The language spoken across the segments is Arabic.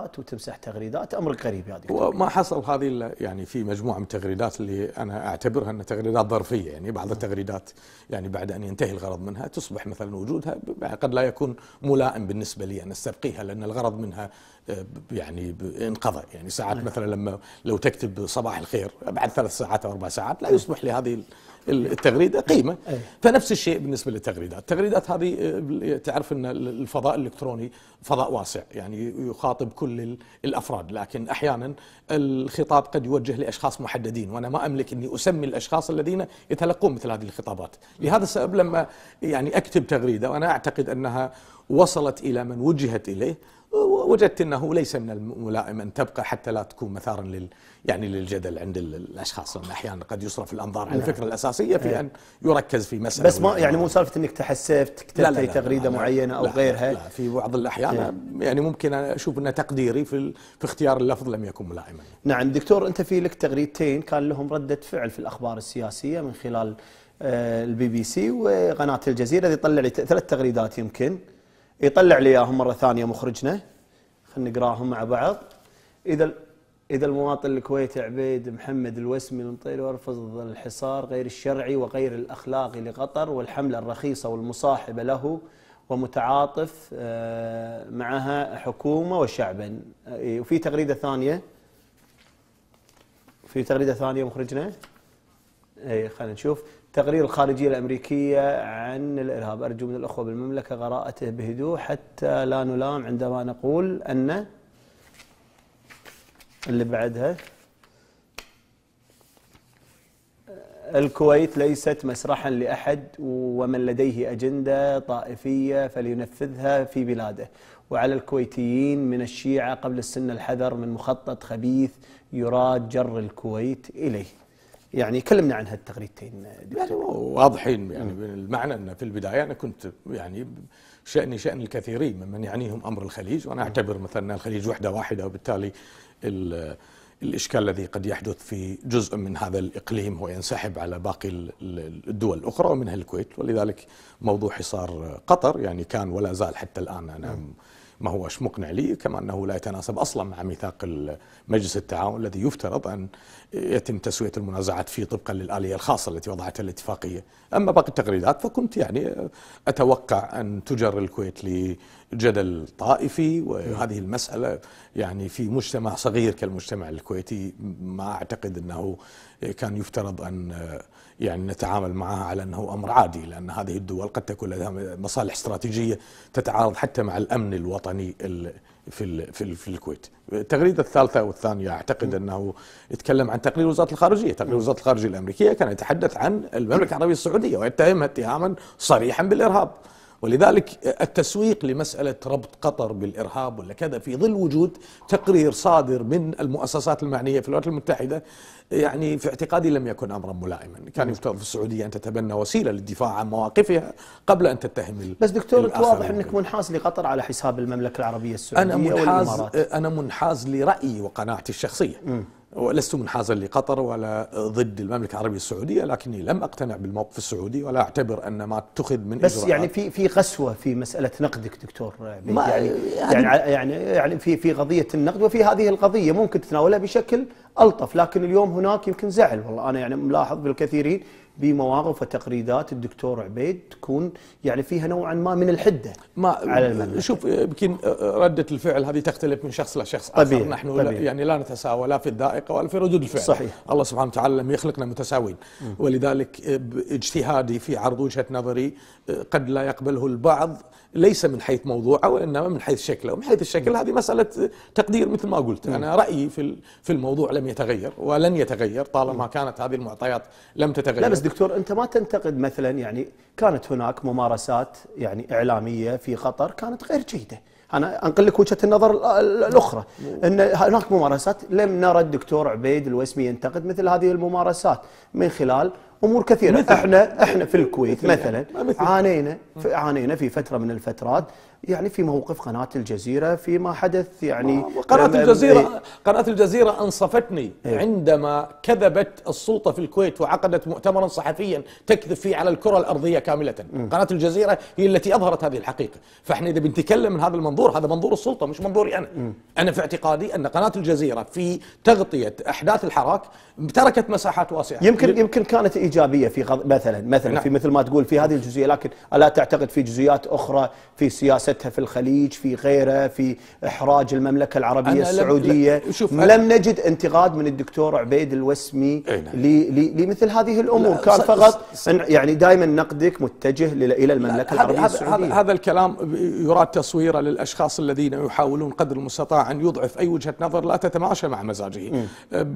تغريدات وتمسح تغريدات امرك غريب هذا وما حصل هذه يعني في مجموعه من التغريدات اللي انا اعتبرها انها تغريدات ظرفيه يعني بعض نعم. التغريدات يعني بعد ان ينتهي الغرض منها تصبح مثلا وجودها قد لا يكون ملائم بالنسبه لي ان استبقيها لان الغرض منها يعني انقضى يعني ساعات نعم. مثلا لما لو تكتب صباح الخير بعد ثلاث ساعات او اربع ساعات لا نعم. يصبح لهذه التغريده قيمه فنفس الشيء بالنسبه للتغريدات التغريدات هذه آه، تعرف ان الفضاء الالكتروني فضاء واسع يعني يخاطب كل الافراد لكن احيانا الخطاب قد يوجه لاشخاص محددين وانا ما املك اني اسمي الاشخاص الذين يتلقون مثل هذه الخطابات لهذا السبب لما يعني اكتب تغريده وانا اعتقد انها وصلت الى من وجهت اليه وجدت انه ليس من الملائم ان تبقى حتى لا تكون مثارا لل يعني للجدل عند الاشخاص لان احيانا قد يصرف الانظار على نعم. الفكره الاساسيه في نعم. ان يركز في مساله بس ما يعني مو سالفه انك تحسفت كتبت اي تغريده لا معينه او لا غيرها لا, لا في بعض الاحيان نعم. يعني ممكن اشوف ان تقديري في في اختيار اللفظ لم يكن ملائما. نعم دكتور انت في لك تغريدتين كان لهم رده فعل في الاخبار السياسيه من خلال آه، البي بي سي وقناه الجزيره اللي طلع لي ثلاث تغريدات يمكن يطلع لي اياهم مره ثانيه مخرجنا خلينا نقراهم مع بعض اذا إذا المواطن الكويتي عبيد محمد الوسمي المطيري ورفض الحصار غير الشرعي وغير الأخلاقي لقطر والحملة الرخيصة والمصاحبة له ومتعاطف آه، معها حكومة وشعبا آه، إيه، وفي تغريدة ثانية في تغريدة ثانية مخرجنا أي خلينا نشوف تقرير الخارجية الأمريكية عن الإرهاب أرجو من الأخوة بالمملكة قراءته بهدوء حتى لا نلام عندما نقول أن اللي بعدها الكويت ليست مسرحا لأحد ومن لديه أجندة طائفية فلينفذها في بلاده وعلى الكويتيين من الشيعة قبل السن الحذر من مخطط خبيث يراد جر الكويت إليه يعني كلمنا عن هالتغريدتين يعني واضحين يعني م. المعنى ان في البدايه انا كنت يعني شاني شان الكثيرين ممن يعنيهم امر الخليج وانا اعتبر مثلا الخليج وحده واحده وبالتالي الاشكال الذي قد يحدث في جزء من هذا الاقليم هو ينسحب على باقي الدول الاخرى ومنها الكويت ولذلك موضوع حصار قطر يعني كان ولا زال حتى الان انا م. ما هوش مقنع لي كما أنه لا يتناسب أصلا مع ميثاق مجلس التعاون الذي يفترض أن يتم تسوية المنازعات فيه طبقا للآلية الخاصة التي وضعتها الاتفاقية أما باقي التغريدات فكنت يعني أتوقع أن تجر الكويت جدل طائفي وهذه المسألة يعني في مجتمع صغير كالمجتمع الكويتي ما أعتقد أنه كان يفترض أن يعني نتعامل معها على أنه أمر عادي لأن هذه الدول قد تكون لديها مصالح استراتيجية تتعارض حتى مع الأمن الوطني في في في الكويت. التغريده الثالثه والثانيه اعتقد انه يتكلم عن تقرير وزاره الخارجيه، تقرير وزاره الخارجيه الامريكيه كان يتحدث عن المملكه العربيه السعوديه ويتهمها اتهاما صريحا بالارهاب. ولذلك التسويق لمسألة ربط قطر بالإرهاب ولا كذا في ظل وجود تقرير صادر من المؤسسات المعنية في الولايات المتحدة يعني في اعتقادي لم يكن أمرا ملائما كان نعم. يفترض في السعودية أن تتبنى وسيلة للدفاع عن مواقفها قبل أن تتهم بس دكتور انت واضح أنك منحاز لقطر على حساب المملكة العربية السعودية أنا منحاز, والإمارات. أنا منحاز لرأيي وقناعتي الشخصية م. ولست منحازا لقطر ولا ضد المملكه العربيه السعوديه لكني لم اقتنع بالموقف السعودي ولا اعتبر ان ما اتخذ من بس يعني في في قسوه في مساله نقدك دكتور يعني, يعني يعني يعني في في قضيه النقد وفي هذه القضيه ممكن تتناولها بشكل الطف لكن اليوم هناك يمكن زعل والله انا يعني ملاحظ بالكثيرين بمواقف وتقريدات الدكتور عبيد تكون يعني فيها نوعا ما من الحده ما على المملكه شوف يمكن رده الفعل هذه تختلف من شخص لشخص طبيعي اخر نحن طبيعي يعني لا نتساوى لا في الذائقه ولا في ردود الفعل صحيح الله سبحانه وتعالى لم يخلقنا متساوين ولذلك اجتهادي في عرض وجهه نظري قد لا يقبله البعض ليس من حيث موضوعه وانما من حيث شكله ومن حيث الشكل هذه مساله تقدير مثل ما قلت انا رايي في في الموضوع لم لم يتغير ولن يتغير طالما كانت هذه المعطيات لم تتغير لا بس دكتور انت ما تنتقد مثلا يعني كانت هناك ممارسات يعني اعلاميه في قطر كانت غير جيده انا انقل لك وجهه النظر الاخرى ان هناك ممارسات لم نرى الدكتور عبيد الوسمي ينتقد مثل هذه الممارسات من خلال امور كثيره مثل احنا احنا في الكويت مثل مثلا عانينا في عانينا في فتره من الفترات يعني في موقف قناه الجزيره فيما حدث يعني قناه الجزيره قناه الجزيره انصفتني ايه عندما كذبت السلطه في الكويت وعقدت مؤتمرا صحفيا تكذب فيه على الكره الارضيه كامله قناه الجزيره هي التي اظهرت هذه الحقيقه فاحنا اذا بنتكلم من هذا المنظور هذا منظور السلطه مش منظوري انا انا في اعتقادي ان قناه الجزيره في تغطيه احداث الحراك تركت مساحات واسعه يمكن يمكن كانت ايجابيه في غض... مثلا مثلا نعم. في مثل ما تقول في هذه الجزئيه لكن الا تعتقد في جزئيات اخرى في سياستها في الخليج في غيره في احراج المملكه العربيه السعوديه لم, لم, لم نجد انتقاد من الدكتور عبيد الوسمي نعم. لمثل هذه الامور كان فقط يعني دائما نقدك متجه الى المملكه العربيه السعوديه هذا الكلام يراد تصويره للاشخاص الذين يحاولون قدر المستطاع ان يضعف اي وجهه نظر لا تتماشى مع مزاجه م.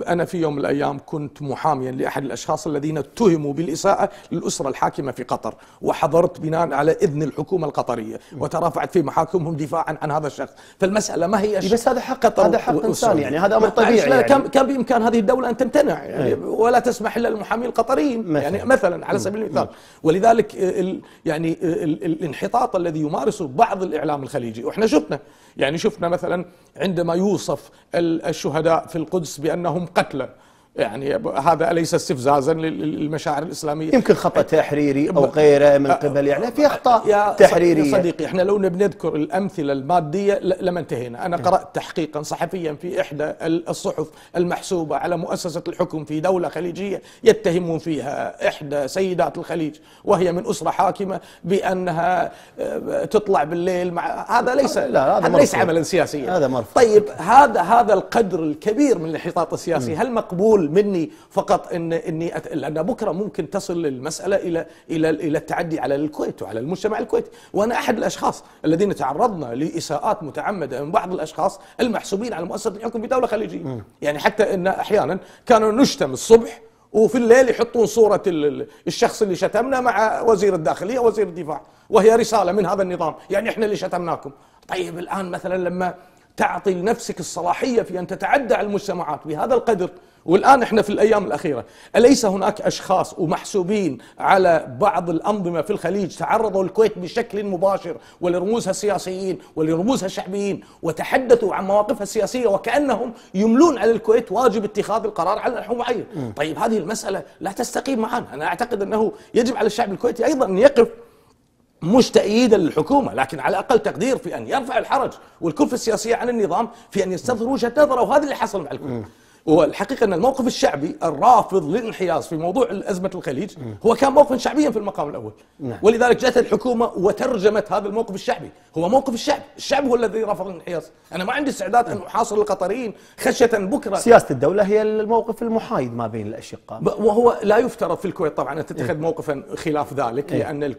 انا في يوم من الايام كنت محاميا لاحد الاشخاص الذين اتهموا بالإساءة للأسرة الحاكمة في قطر وحضرت بناء على إذن الحكومة القطرية وترافعت في محاكمهم دفاعا عن هذا الشخص فالمسألة ما هي إيه، بس هذا حق قطر هذا حق إنسان يعني هذا أمر طبيعي يعني كان كان بإمكان هذه الدولة أن تمتنع إيه. يعني ولا تسمح إلا للمحامين القطريين مثل يعني مثلا على سبيل المثال ولذلك الـ يعني الـ الانحطاط الذي يمارسه بعض الإعلام الخليجي وإحنا شفنا يعني شفنا مثلا عندما يوصف الشهداء في القدس بأنهم قتلى يعني هذا اليس استفزازا للمشاعر الاسلاميه يمكن خطا تحريري او غيره من قبل يعني في اخطاء تحريريه يا صديقي احنا لو نبي نذكر الامثله الماديه لما انتهينا انا قرات تحقيقا صحفيا في احدى الصحف المحسوبه على مؤسسه الحكم في دوله خليجيه يتهمون فيها احدى سيدات الخليج وهي من اسره حاكمه بانها آه، تطلع بالليل مع هذا ليس لا هذا, هذا ليس عملا سياسيا هذا مرفوض طيب هذا هذا القدر الكبير من الانحطاط السياسي هل مقبول التساؤل مني فقط ان اني أت... لان بكره ممكن تصل المساله الى الى الى التعدي على الكويت وعلى المجتمع الكويتي وانا احد الاشخاص الذين تعرضنا لاساءات متعمده من بعض الاشخاص المحسوبين على مؤسسه الحكم في دوله خليجيه م. يعني حتى ان احيانا كانوا نشتم الصبح وفي الليل يحطون صورة الشخص اللي شتمنا مع وزير الداخلية وزير الدفاع وهي رسالة من هذا النظام يعني إحنا اللي شتمناكم طيب الآن مثلا لما تعطي لنفسك الصلاحية في أن تتعدى على المجتمعات بهذا القدر والآن إحنا في الأيام الأخيرة أليس هناك أشخاص ومحسوبين على بعض الأنظمة في الخليج تعرضوا الكويت بشكل مباشر ولرموزها السياسيين ولرموزها الشعبيين وتحدثوا عن مواقفها السياسية وكأنهم يملون على الكويت واجب اتخاذ القرار على نحو معين طيب هذه المسألة لا تستقيم معنا أنا أعتقد أنه يجب على الشعب الكويتي أيضا أن يقف مش تأييدا للحكومة لكن على أقل تقدير في أن يرفع الحرج والكلفة السياسية عن النظام في أن يستظهر وجهة نظره وهذا اللي حصل مع الكويت والحقيقه ان الموقف الشعبي الرافض للانحياز في موضوع ازمه الخليج هو كان موقفا شعبيا في المقام الاول نعم. ولذلك جاءت الحكومه وترجمت هذا الموقف الشعبي هو موقف الشعب الشعب هو الذي رفض الانحياز انا ما عندي استعداد ان احاصر القطريين خشيه بكره سياسه الدوله هي الموقف المحايد ما بين الاشقاء وهو لا يفترض في الكويت طبعا ان تتخذ موقفا خلاف ذلك إيه. لان